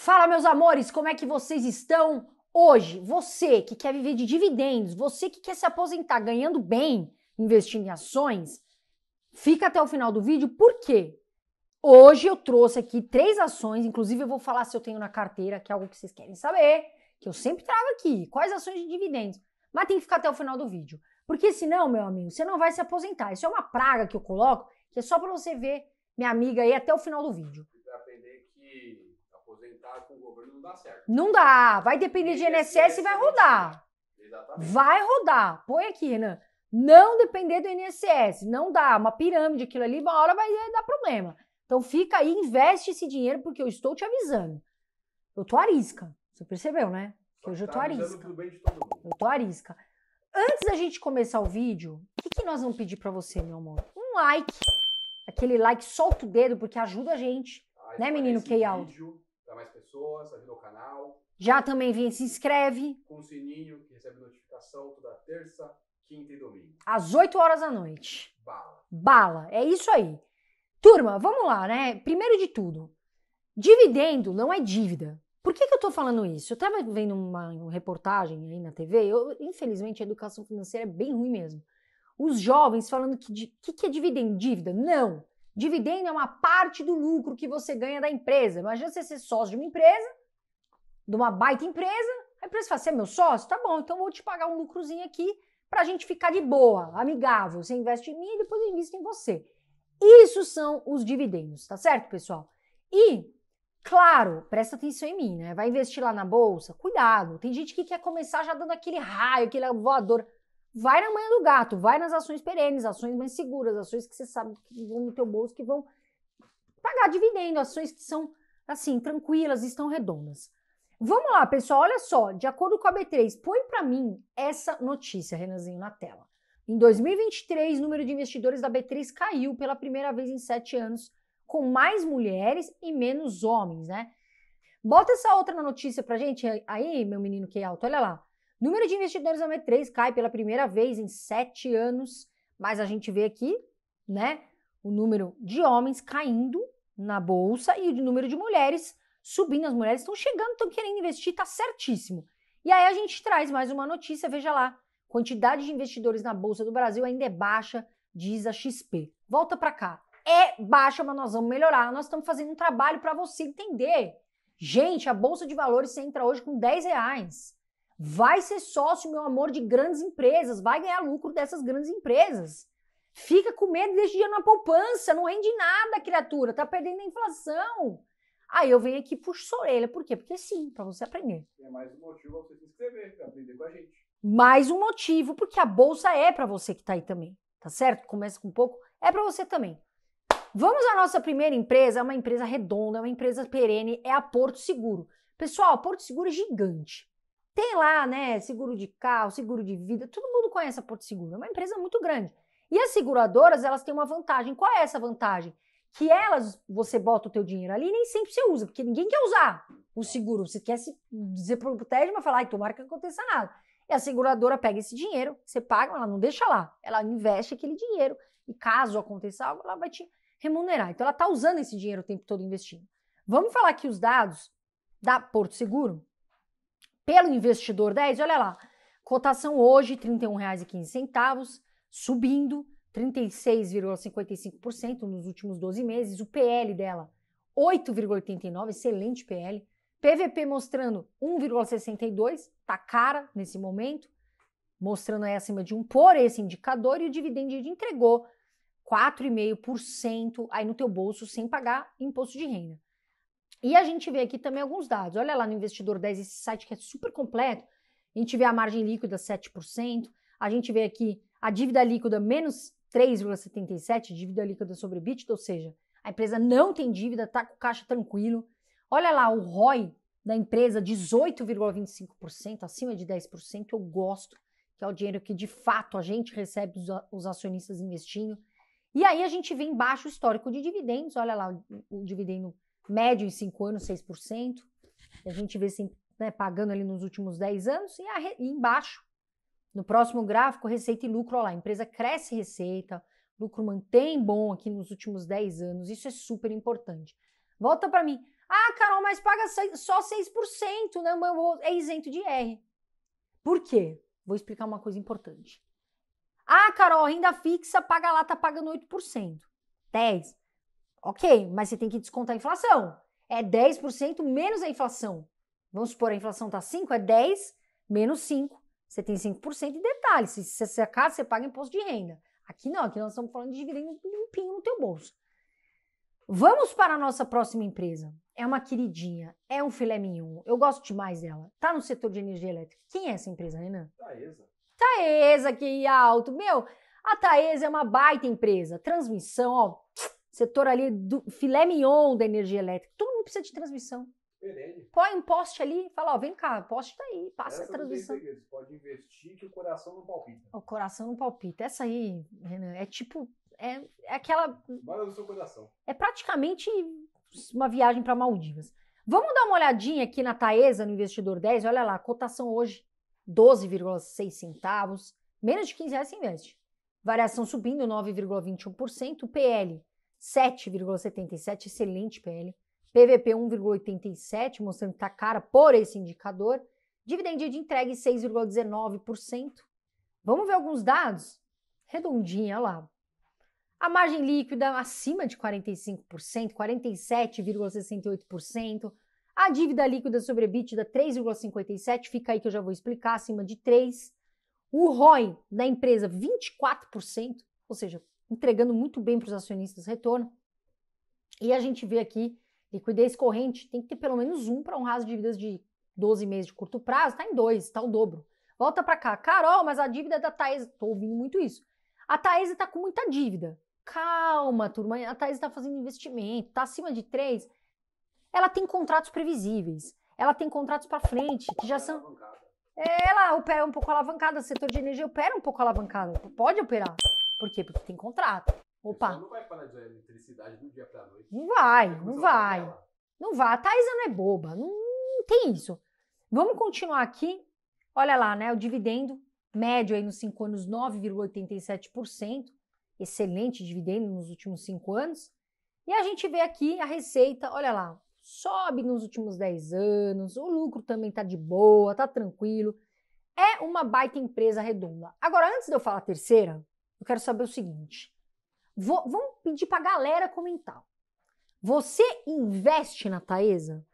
Fala, meus amores, como é que vocês estão hoje? Você que quer viver de dividendos, você que quer se aposentar ganhando bem, investindo em ações, fica até o final do vídeo, por quê? Hoje eu trouxe aqui três ações, inclusive eu vou falar se eu tenho na carteira, que é algo que vocês querem saber, que eu sempre trago aqui, quais ações de dividendos. Mas tem que ficar até o final do vídeo, porque senão, meu amigo, você não vai se aposentar. Isso é uma praga que eu coloco, que é só para você ver minha amiga aí até o final do vídeo não dá certo. Não dá. Vai depender de INSS é é e vai é rodar. Exatamente. Vai rodar. Põe aqui, Renan. Não depender do INSS. Não dá. Uma pirâmide, aquilo ali, uma hora vai dar problema. Então fica aí, investe esse dinheiro, porque eu estou te avisando. Eu tô arisca. Você percebeu, né? Que hoje eu tô tá arisca. Eu tô arisca. Antes da gente começar o vídeo, o que, que nós vamos pedir para você, meu amor? Um like. Aquele like, solta o dedo, porque ajuda a gente. Ai, né, menino Key Aldo? para mais pessoas, ajuda o canal. Já também vem, se inscreve. Com o sininho que recebe notificação toda terça, quinta e domingo. Às 8 horas da noite. Bala. Bala, é isso aí. Turma, vamos lá, né? Primeiro de tudo, dividendo não é dívida. Por que, que eu estou falando isso? Eu estava vendo uma, uma, reportagem aí na TV, eu, infelizmente a educação financeira é bem ruim mesmo. Os jovens falando que o que, que é dividendo? Dívida? Não! Dividendo é uma parte do lucro que você ganha da empresa. Imagina você ser sócio de uma empresa, de uma baita empresa, a empresa fala: Você é meu sócio? Tá bom, então vou te pagar um lucrozinho aqui para a gente ficar de boa, amigável. Você investe em mim e depois eu invisto em você. Isso são os dividendos, tá certo, pessoal? E, claro, presta atenção em mim, né? Vai investir lá na bolsa? Cuidado, tem gente que quer começar já dando aquele raio, aquele voador. Vai na manha do gato, vai nas ações perenes, ações mais seguras, ações que você sabe que vão no teu bolso, que vão pagar dividendo, ações que são, assim, tranquilas, estão redondas. Vamos lá, pessoal, olha só, de acordo com a B3, põe para mim essa notícia, Renanzinho, na tela. Em 2023, o número de investidores da B3 caiu pela primeira vez em sete anos, com mais mulheres e menos homens, né? Bota essa outra notícia pra gente aí, meu menino que é alto, olha lá. Número de investidores na é B3 cai pela primeira vez em sete anos, mas a gente vê aqui, né, o número de homens caindo na bolsa e o número de mulheres subindo. As mulheres estão chegando, estão querendo investir, tá certíssimo. E aí a gente traz mais uma notícia, veja lá. Quantidade de investidores na bolsa do Brasil ainda é baixa, diz a XP. Volta para cá. É baixa, mas nós vamos melhorar. Nós estamos fazendo um trabalho para você entender. Gente, a bolsa de valores você entra hoje com 10 reais. Vai ser sócio, meu amor, de grandes empresas, vai ganhar lucro dessas grandes empresas. Fica com medo e deixa dinheiro na poupança, não rende nada, criatura, tá perdendo a inflação. Aí eu venho aqui e puxo sua orelha, por quê? Porque sim, para você aprender. É mais um motivo pra você se inscrever, pra aprender com a gente. Mais um motivo, porque a bolsa é para você que tá aí também, tá certo? Começa com pouco, é para você também. Vamos à nossa primeira empresa, é uma empresa redonda, é uma empresa perene, é a Porto Seguro. Pessoal, a Porto Seguro é gigante. Tem lá, né, seguro de carro, seguro de vida, todo mundo conhece a Porto Seguro, é uma empresa muito grande. E as seguradoras, elas têm uma vantagem. Qual é essa vantagem? Que elas, você bota o teu dinheiro ali e nem sempre você usa, porque ninguém quer usar o seguro. Você quer se dizer, protege, mas falar, ai, tomara que não aconteça nada. E a seguradora pega esse dinheiro, você paga, ela não deixa lá. Ela investe aquele dinheiro e caso aconteça algo, ela vai te remunerar. Então ela está usando esse dinheiro o tempo todo investindo. Vamos falar que os dados da Porto Seguro pelo investidor 10, olha lá, cotação hoje R$ 31,15, subindo 36,55% nos últimos 12 meses, o PL dela 8,89, excelente PL, PVP mostrando 1,62, tá cara nesse momento, mostrando aí acima de um por esse indicador, e o dividendo entregou 4,5% aí no teu bolso sem pagar imposto de renda. E a gente vê aqui também alguns dados. Olha lá no Investidor 10, esse site que é super completo. A gente vê a margem líquida 7%. A gente vê aqui a dívida líquida menos 3,77, dívida líquida sobre EBITDA, ou seja, a empresa não tem dívida, está com caixa tranquilo. Olha lá o ROI da empresa, 18,25%, acima de 10%. Eu gosto, que é o dinheiro que de fato a gente recebe os acionistas investindo. E aí a gente vê embaixo o histórico de dividendos. Olha lá o dividendo médio em 5 anos, 6%. A gente vê sempre assim, né, pagando ali nos últimos 10 anos. E, a, e embaixo, no próximo gráfico, receita e lucro. Olha lá, a empresa cresce receita, lucro mantém bom aqui nos últimos 10 anos. Isso é super importante. Volta para mim. Ah, Carol, mas paga só 6%, né? É isento de R. Por quê? Vou explicar uma coisa importante. Ah, Carol, renda fixa paga lá, tá pagando 8%. 10%. Ok, mas você tem que descontar a inflação. É 10% menos a inflação. Vamos supor, a inflação está 5, é 10 menos 5. Você tem 5% de detalhe. Se você casa, você paga imposto de renda. Aqui não, aqui nós estamos falando de dividendo limpinho no teu bolso. Vamos para a nossa próxima empresa. É uma queridinha, é um filé mignon. Eu gosto demais dela. Tá no setor de energia elétrica. Quem é essa empresa, Renan? Taesa. Taesa, que alto. Meu, a Taesa é uma baita empresa. Transmissão, ó setor ali do filé mignon da energia elétrica. Todo mundo precisa de transmissão. Põe um poste ali e fala, ó, vem cá, o poste tá aí, passa Essa a transmissão. Você é pode investir que o coração não palpita. O coração não palpita. Essa aí, Renan, é tipo, é, é aquela... Vai no seu coração. É praticamente uma viagem para Maldivas. Vamos dar uma olhadinha aqui na Taesa, no Investidor 10, olha lá, cotação hoje, 12,6 centavos, menos de 15 reais você investe. Variação subindo 9,21%, PL 7,77, excelente PL. PVP 1,87, mostrando que está cara por esse indicador. Dividend de entrega 6,19%. Vamos ver alguns dados? Redondinha lá. A margem líquida acima de 45%, 47,68%. A dívida líquida sobre EBITDA 3,57, fica aí que eu já vou explicar, acima de 3. O ROI da empresa 24%, ou seja, entregando muito bem para os acionistas retorno. E a gente vê aqui liquidez corrente tem que ter pelo menos um para honrar as dívidas de 12 meses de curto prazo, está em dois, está o dobro. Volta para cá, Carol, mas a dívida da Thaís, estou ouvindo muito isso. A Thaís está com muita dívida. Calma, turma, a Thaís está fazendo investimento, está acima de três. Ela tem contratos previsíveis, ela tem contratos para frente, que já tá são. É, ela opera um pouco alavancada, o setor de energia opera um pouco alavancada, pode operar. Por quê? Porque tem contrato. Opa. Não vai parar de usar eletricidade do dia pra noite. Não vai, não vai. Não vai. A Taisa não é boba. Não, não tem isso. Vamos continuar aqui. Olha lá, né? O dividendo médio aí nos cinco anos 9,87%. Excelente dividendo nos últimos cinco anos. E a gente vê aqui a receita, olha lá, sobe nos últimos 10 anos, o lucro também tá de boa, tá tranquilo. É uma baita empresa redonda. Agora, antes de eu falar a terceira, eu quero saber o seguinte: vou, vamos pedir pra galera comentar. Você investe na Taesa?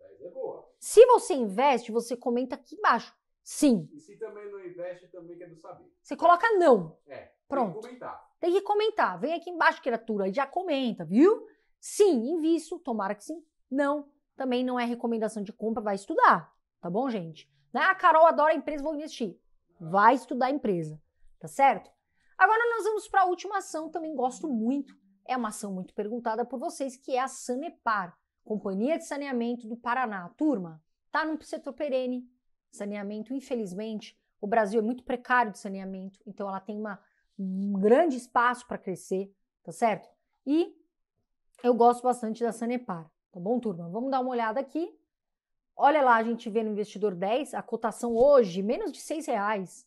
Taesa é boa. Se você investe, você comenta aqui embaixo. Sim. E se também não investe, também quero saber. Você coloca não. É. Pronto. Tem que comentar. Tem que comentar. Vem aqui embaixo, criatura, e já comenta, viu? Sim, invisto, tomara que sim. Não, também não é recomendação de compra, vai estudar, tá bom, gente? Né? A Carol adora a empresa, vou investir. Vai estudar a empresa, tá certo? Agora nós vamos para a última ação, também gosto muito. É uma ação muito perguntada por vocês, que é a Sanepar, Companhia de Saneamento do Paraná. Turma, tá num setor perene. Saneamento, infelizmente, o Brasil é muito precário de saneamento, então ela tem uma, um grande espaço para crescer, tá certo? E eu gosto bastante da Sanepar, tá bom, turma? Vamos dar uma olhada aqui. Olha lá, a gente vê no investidor 10, a cotação hoje, menos de 6 reais.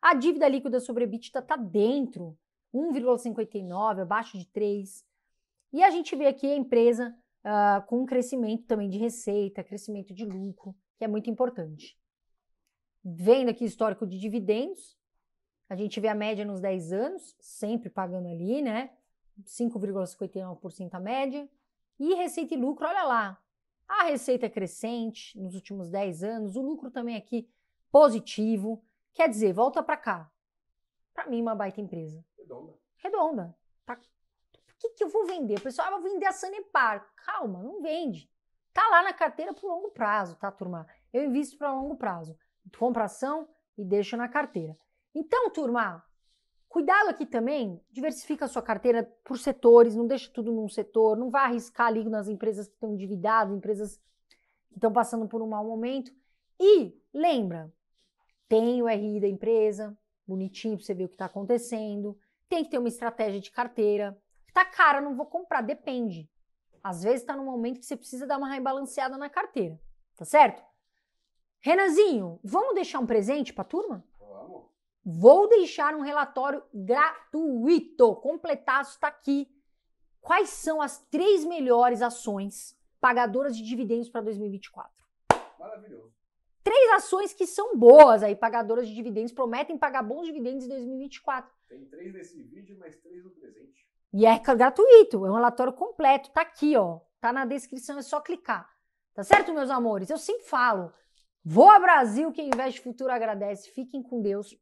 A dívida líquida sobre EBITDA está dentro, 1,59, abaixo de 3. E a gente vê aqui a empresa uh, com um crescimento também de receita, crescimento de lucro, que é muito importante. Vendo aqui o histórico de dividendos, a gente vê a média nos 10 anos, sempre pagando ali, né? 5,59% a média. E receita e lucro, olha lá. A receita é crescente nos últimos 10 anos, o lucro também aqui positivo. Quer dizer, volta para cá. Para mim, uma baita empresa. Redonda. Redonda. Tá. o que, que eu vou vender? O pessoal, ah, vou vender a Sanepar. Calma, não vende. Tá lá na carteira por longo prazo, tá, turma? Eu invisto para longo prazo. Compra ação e deixo na carteira. Então, turma, cuidado aqui também. Diversifica a sua carteira por setores, não deixa tudo num setor. Não vá arriscar ali nas empresas que estão endividadas, empresas que estão passando por um mau momento. E lembra, tem o RI da empresa, bonitinho para você ver o que está acontecendo. Tem que ter uma estratégia de carteira. Tá cara, não vou comprar, depende. Às vezes está no momento que você precisa dar uma rebalanceada na carteira, tá certo? Renanzinho, vamos deixar um presente para a turma? Vamos. Vou deixar um relatório gratuito, completado, está aqui. Quais são as três melhores ações pagadoras de dividendos para 2024? Maravilhoso três ações que são boas aí, pagadoras de dividendos, prometem pagar bons dividendos em 2024. Tem três nesse vídeo, mais três no presente. E é gratuito, é um relatório completo, tá aqui, ó. Tá na descrição, é só clicar. Tá certo, meus amores? Eu sempre falo. vou a Brasil, quem investe futuro agradece. Fiquem com Deus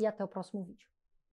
e até o próximo vídeo.